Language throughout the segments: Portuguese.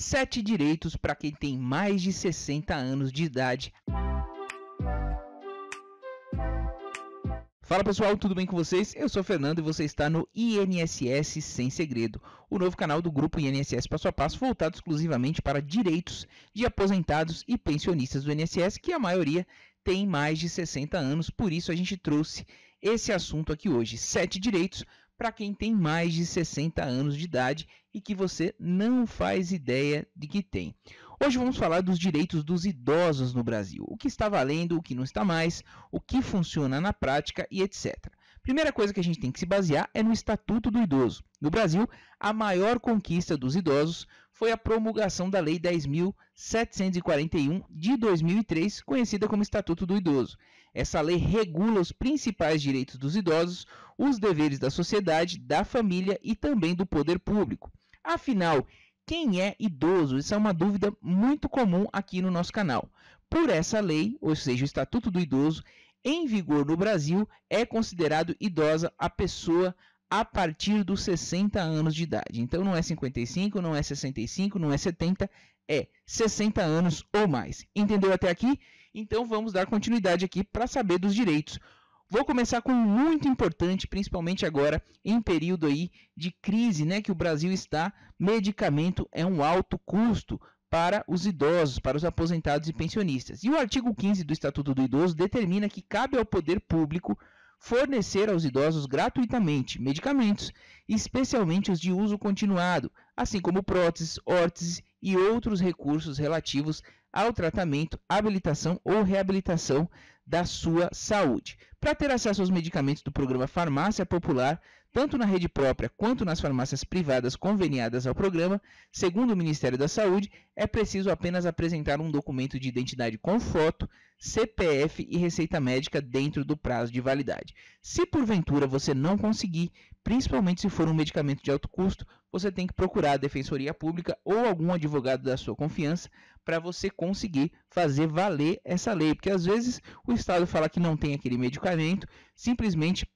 sete direitos para quem tem mais de 60 anos de idade. Fala pessoal, tudo bem com vocês? Eu sou Fernando e você está no INSS Sem Segredo, o novo canal do grupo INSS Passo a Passo voltado exclusivamente para direitos de aposentados e pensionistas do INSS, que a maioria tem mais de 60 anos, por isso a gente trouxe esse assunto aqui hoje: sete direitos para quem tem mais de 60 anos de idade e que você não faz ideia de que tem. Hoje vamos falar dos direitos dos idosos no Brasil, o que está valendo, o que não está mais, o que funciona na prática e etc. Primeira coisa que a gente tem que se basear é no Estatuto do Idoso. No Brasil, a maior conquista dos idosos foi a promulgação da Lei 10.741 de 2003, conhecida como Estatuto do Idoso. Essa lei regula os principais direitos dos idosos, os deveres da sociedade, da família e também do poder público. Afinal, quem é idoso? Isso é uma dúvida muito comum aqui no nosso canal. Por essa lei, ou seja, o Estatuto do Idoso, em vigor no Brasil, é considerado idosa a pessoa a partir dos 60 anos de idade. Então não é 55, não é 65, não é 70, é 60 anos ou mais. Entendeu até aqui? Então vamos dar continuidade aqui para saber dos direitos. Vou começar com muito importante, principalmente agora em período aí de crise, né, que o Brasil está. Medicamento é um alto custo para os idosos, para os aposentados e pensionistas. E o artigo 15 do Estatuto do Idoso determina que cabe ao poder público fornecer aos idosos gratuitamente medicamentos, especialmente os de uso continuado, assim como próteses, órteses e outros recursos relativos ao tratamento, habilitação ou reabilitação da sua saúde. Para ter acesso aos medicamentos do programa Farmácia Popular, tanto na rede própria quanto nas farmácias privadas conveniadas ao programa, segundo o Ministério da Saúde, é preciso apenas apresentar um documento de identidade com foto, CPF e receita médica dentro do prazo de validade. Se porventura você não conseguir, principalmente se for um medicamento de alto custo, você tem que procurar a Defensoria Pública ou algum advogado da sua confiança para você conseguir fazer valer essa lei, porque às vezes o Estado fala que não tem aquele medicamento, simplesmente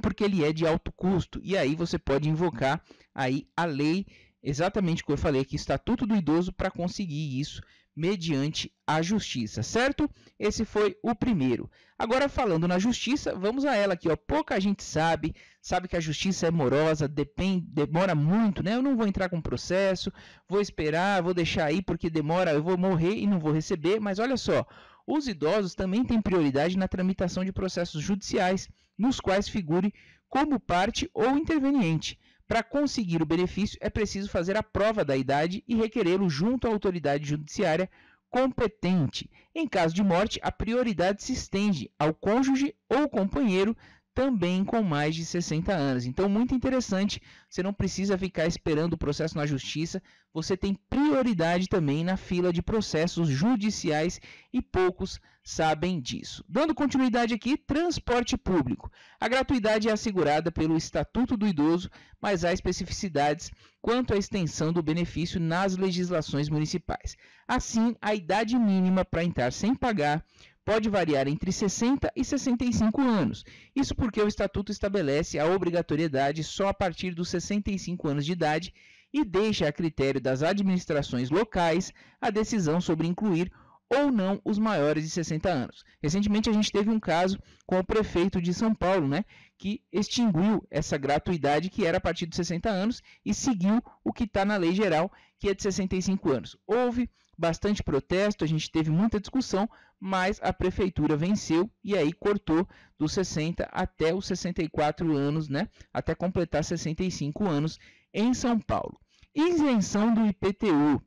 porque ele é de alto custo. E aí você pode invocar aí a lei, exatamente o que eu falei aqui, Estatuto do Idoso, para conseguir isso mediante a justiça, certo? Esse foi o primeiro. Agora falando na justiça, vamos a ela aqui, ó. Pouca gente sabe, sabe que a justiça é morosa, depende, demora muito, né? Eu não vou entrar com processo, vou esperar, vou deixar aí porque demora, eu vou morrer e não vou receber, mas olha só, os idosos também têm prioridade na tramitação de processos judiciais nos quais figure como parte ou interveniente. Para conseguir o benefício, é preciso fazer a prova da idade e requerê-lo junto à autoridade judiciária competente. Em caso de morte, a prioridade se estende ao cônjuge ou companheiro, também com mais de 60 anos. Então, muito interessante, você não precisa ficar esperando o processo na justiça, você tem prioridade também na fila de processos judiciais e poucos sabem disso. Dando continuidade aqui, transporte público. A gratuidade é assegurada pelo Estatuto do Idoso, mas há especificidades quanto à extensão do benefício nas legislações municipais. Assim, a idade mínima para entrar sem pagar pode variar entre 60 e 65 anos. Isso porque o estatuto estabelece a obrigatoriedade só a partir dos 65 anos de idade e deixa a critério das administrações locais a decisão sobre incluir ou não os maiores de 60 anos. Recentemente a gente teve um caso com o prefeito de São Paulo, né, que extinguiu essa gratuidade que era a partir de 60 anos e seguiu o que está na lei geral, que é de 65 anos. Houve bastante protesto, a gente teve muita discussão, mas a prefeitura venceu e aí cortou dos 60 até os 64 anos, né? Até completar 65 anos em São Paulo. Isenção do IPTU.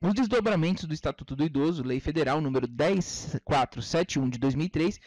Os desdobramentos do Estatuto do Idoso, Lei Federal número 10471 de 2003,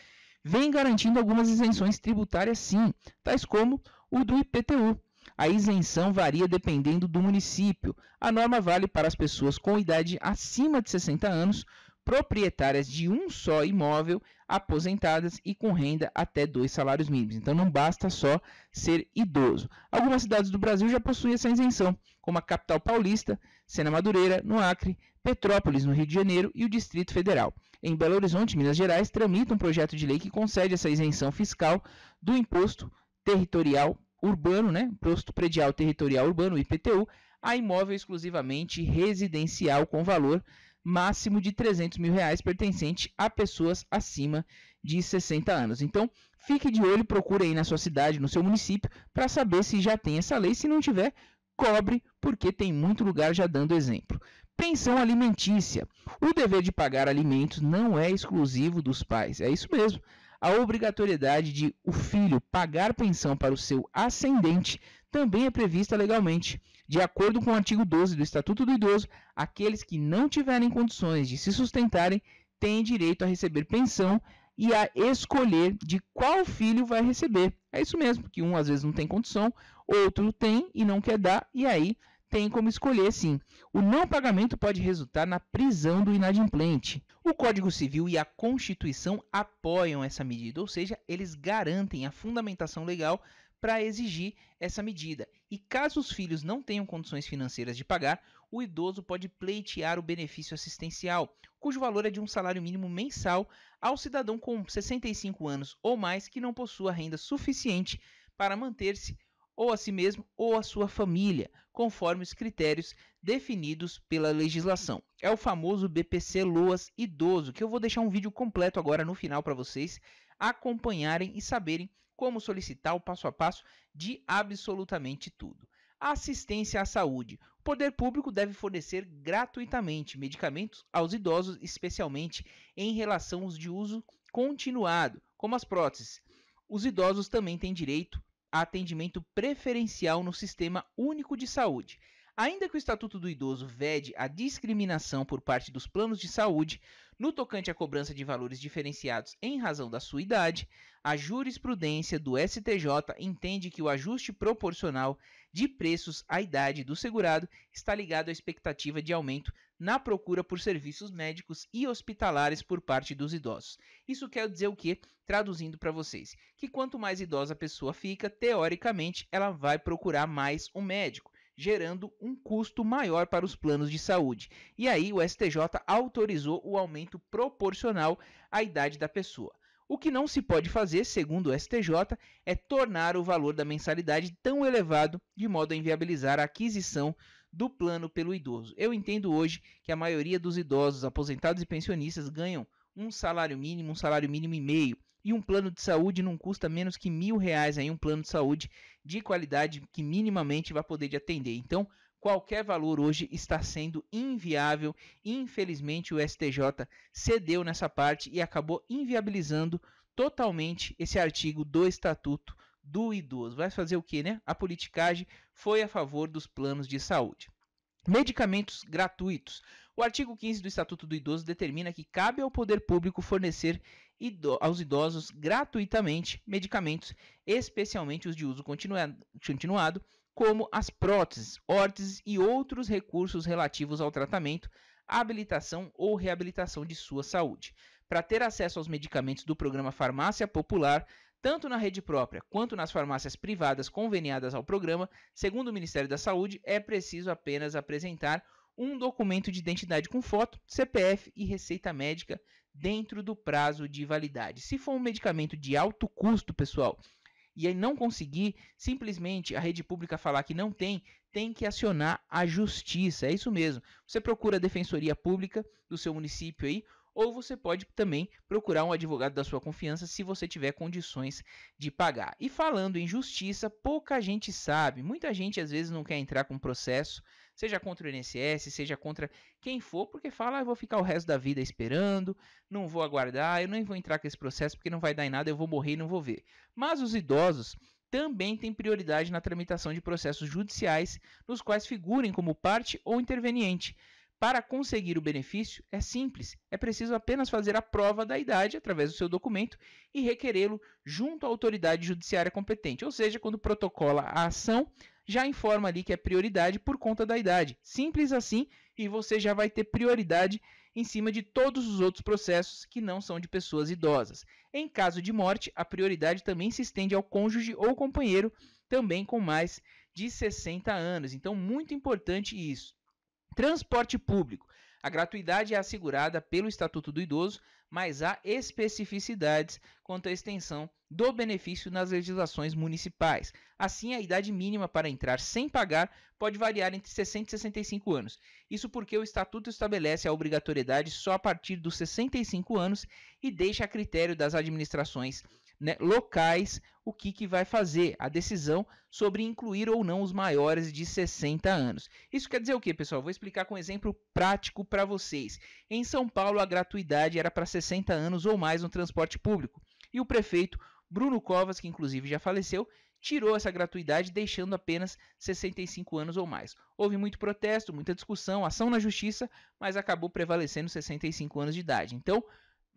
vem garantindo algumas isenções tributárias sim, tais como o do IPTU. A isenção varia dependendo do município. A norma vale para as pessoas com idade acima de 60 anos, proprietárias de um só imóvel, aposentadas e com renda até dois salários mínimos. Então não basta só ser idoso. Algumas cidades do Brasil já possuem essa isenção, como a capital paulista, Sena Madureira, no Acre, Petrópolis, no Rio de Janeiro e o Distrito Federal. Em Belo Horizonte, Minas Gerais, tramita um projeto de lei que concede essa isenção fiscal do imposto territorial urbano, né, Prosto Predial Territorial Urbano, IPTU, a imóvel exclusivamente residencial com valor máximo de 300 mil reais pertencente a pessoas acima de 60 anos. Então, fique de olho, procure aí na sua cidade, no seu município, para saber se já tem essa lei. Se não tiver, cobre, porque tem muito lugar já dando exemplo. Pensão alimentícia. O dever de pagar alimentos não é exclusivo dos pais. É isso mesmo. A obrigatoriedade de o filho pagar pensão para o seu ascendente também é prevista legalmente. De acordo com o artigo 12 do Estatuto do Idoso, aqueles que não tiverem condições de se sustentarem têm direito a receber pensão e a escolher de qual filho vai receber. É isso mesmo, que um às vezes não tem condição, outro tem e não quer dar, e aí tem como escolher sim. O não pagamento pode resultar na prisão do inadimplente. O Código Civil e a Constituição apoiam essa medida, ou seja, eles garantem a fundamentação legal para exigir essa medida. E caso os filhos não tenham condições financeiras de pagar, o idoso pode pleitear o benefício assistencial, cujo valor é de um salário mínimo mensal ao cidadão com 65 anos ou mais que não possua renda suficiente para manter-se ou a si mesmo ou à sua família, conforme os critérios definidos pela legislação. É o famoso BPC Loas Idoso, que eu vou deixar um vídeo completo agora no final para vocês acompanharem e saberem como solicitar o passo a passo de absolutamente tudo. Assistência à saúde. O poder público deve fornecer gratuitamente medicamentos aos idosos, especialmente em relação aos de uso continuado, como as próteses. Os idosos também têm direito atendimento preferencial no Sistema Único de Saúde Ainda que o Estatuto do Idoso vede a discriminação por parte dos planos de saúde no tocante à cobrança de valores diferenciados em razão da sua idade, a jurisprudência do STJ entende que o ajuste proporcional de preços à idade do segurado está ligado à expectativa de aumento na procura por serviços médicos e hospitalares por parte dos idosos. Isso quer dizer o que? Traduzindo para vocês, que quanto mais idosa a pessoa fica, teoricamente ela vai procurar mais um médico gerando um custo maior para os planos de saúde. E aí o STJ autorizou o aumento proporcional à idade da pessoa. O que não se pode fazer, segundo o STJ, é tornar o valor da mensalidade tão elevado de modo a inviabilizar a aquisição do plano pelo idoso. Eu entendo hoje que a maioria dos idosos, aposentados e pensionistas ganham um salário mínimo, um salário mínimo e meio. E um plano de saúde não custa menos que mil reais aí, um plano de saúde de qualidade que minimamente vai poder te atender. Então, qualquer valor hoje está sendo inviável. Infelizmente, o STJ cedeu nessa parte e acabou inviabilizando totalmente esse artigo do Estatuto do Idoso. Vai fazer o que, né? A politicagem foi a favor dos planos de saúde. Medicamentos gratuitos. O artigo 15 do Estatuto do Idoso determina que cabe ao poder público fornecer ido aos idosos gratuitamente medicamentos, especialmente os de uso continuado, continuado, como as próteses, órteses e outros recursos relativos ao tratamento, habilitação ou reabilitação de sua saúde. Para ter acesso aos medicamentos do programa Farmácia Popular, tanto na rede própria quanto nas farmácias privadas conveniadas ao programa, segundo o Ministério da Saúde, é preciso apenas apresentar um documento de identidade com foto, CPF e receita médica dentro do prazo de validade. Se for um medicamento de alto custo, pessoal, e aí não conseguir, simplesmente a rede pública falar que não tem, tem que acionar a justiça. É isso mesmo. Você procura a defensoria pública do seu município aí ou você pode também procurar um advogado da sua confiança se você tiver condições de pagar. E falando em justiça, pouca gente sabe, muita gente às vezes não quer entrar com processo, seja contra o INSS, seja contra quem for, porque fala, ah, eu vou ficar o resto da vida esperando, não vou aguardar, eu nem vou entrar com esse processo porque não vai dar em nada, eu vou morrer e não vou ver. Mas os idosos também tem prioridade na tramitação de processos judiciais nos quais figurem como parte ou interveniente. Para conseguir o benefício, é simples, é preciso apenas fazer a prova da idade através do seu documento e requerê-lo junto à autoridade judiciária competente. Ou seja, quando protocola a ação, já informa ali que é prioridade por conta da idade. Simples assim, e você já vai ter prioridade em cima de todos os outros processos que não são de pessoas idosas. Em caso de morte, a prioridade também se estende ao cônjuge ou companheiro, também com mais de 60 anos. Então, muito importante isso. Transporte público. A gratuidade é assegurada pelo Estatuto do Idoso, mas há especificidades quanto à extensão do benefício nas legislações municipais. Assim, a idade mínima para entrar sem pagar pode variar entre 60 e 65 anos. Isso porque o Estatuto estabelece a obrigatoriedade só a partir dos 65 anos e deixa a critério das administrações né, locais o que, que vai fazer a decisão sobre incluir ou não os maiores de 60 anos. Isso quer dizer o que, pessoal? Vou explicar com um exemplo prático para vocês. Em São Paulo, a gratuidade era para 60 anos ou mais no transporte público. E o prefeito Bruno Covas, que inclusive já faleceu, tirou essa gratuidade, deixando apenas 65 anos ou mais. Houve muito protesto, muita discussão, ação na justiça, mas acabou prevalecendo 65 anos de idade. Então,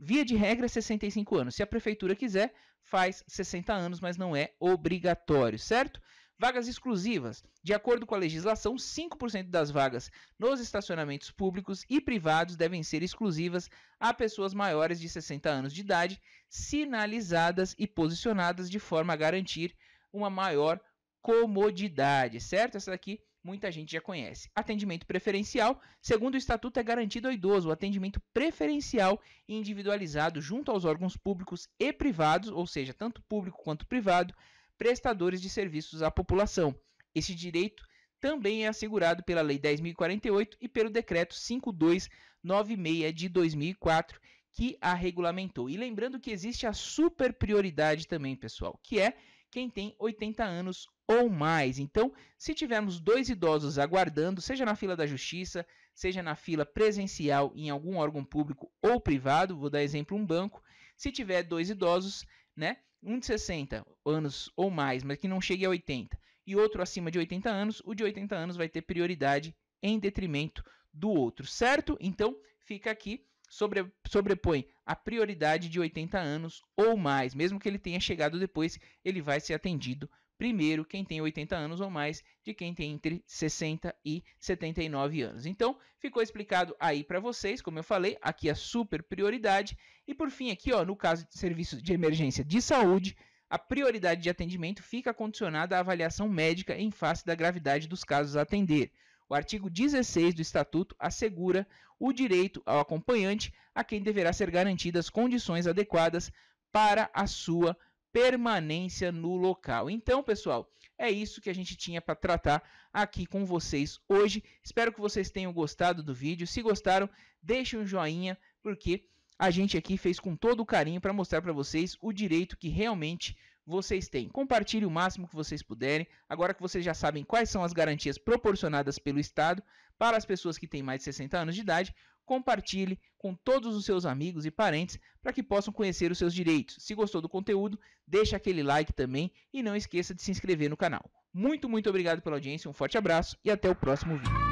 Via de regra, 65 anos. Se a prefeitura quiser, faz 60 anos, mas não é obrigatório, certo? Vagas exclusivas. De acordo com a legislação, 5% das vagas nos estacionamentos públicos e privados devem ser exclusivas a pessoas maiores de 60 anos de idade, sinalizadas e posicionadas de forma a garantir uma maior comodidade, certo? Essa daqui muita gente já conhece. Atendimento preferencial, segundo o estatuto, é garantido ao idoso o atendimento preferencial e individualizado junto aos órgãos públicos e privados, ou seja, tanto público quanto privado, prestadores de serviços à população. Esse direito também é assegurado pela Lei 10.048 e pelo Decreto 5296 de 2004, que a regulamentou. E lembrando que existe a super prioridade também, pessoal, que é quem tem 80 anos ou mais. Então, se tivermos dois idosos aguardando, seja na fila da justiça, seja na fila presencial em algum órgão público ou privado, vou dar exemplo um banco, se tiver dois idosos, né, um de 60 anos ou mais, mas que não chegue a 80, e outro acima de 80 anos, o de 80 anos vai ter prioridade em detrimento do outro, certo? Então, fica aqui sobre, sobrepõe a prioridade de 80 anos ou mais. Mesmo que ele tenha chegado depois, ele vai ser atendido primeiro quem tem 80 anos ou mais de quem tem entre 60 e 79 anos. Então, ficou explicado aí para vocês, como eu falei, aqui a super prioridade. E por fim, aqui ó, no caso de serviços de emergência de saúde, a prioridade de atendimento fica condicionada à avaliação médica em face da gravidade dos casos a atender. O artigo 16 do Estatuto assegura o direito ao acompanhante, a quem deverá ser garantidas condições adequadas para a sua permanência no local. Então, pessoal, é isso que a gente tinha para tratar aqui com vocês hoje. Espero que vocês tenham gostado do vídeo. Se gostaram, deixem um joinha, porque a gente aqui fez com todo o carinho para mostrar para vocês o direito que realmente vocês têm. Compartilhe o máximo que vocês puderem. Agora que vocês já sabem quais são as garantias proporcionadas pelo Estado para as pessoas que têm mais de 60 anos de idade, compartilhe com todos os seus amigos e parentes para que possam conhecer os seus direitos. Se gostou do conteúdo, deixa aquele like também e não esqueça de se inscrever no canal. Muito, muito obrigado pela audiência, um forte abraço e até o próximo vídeo.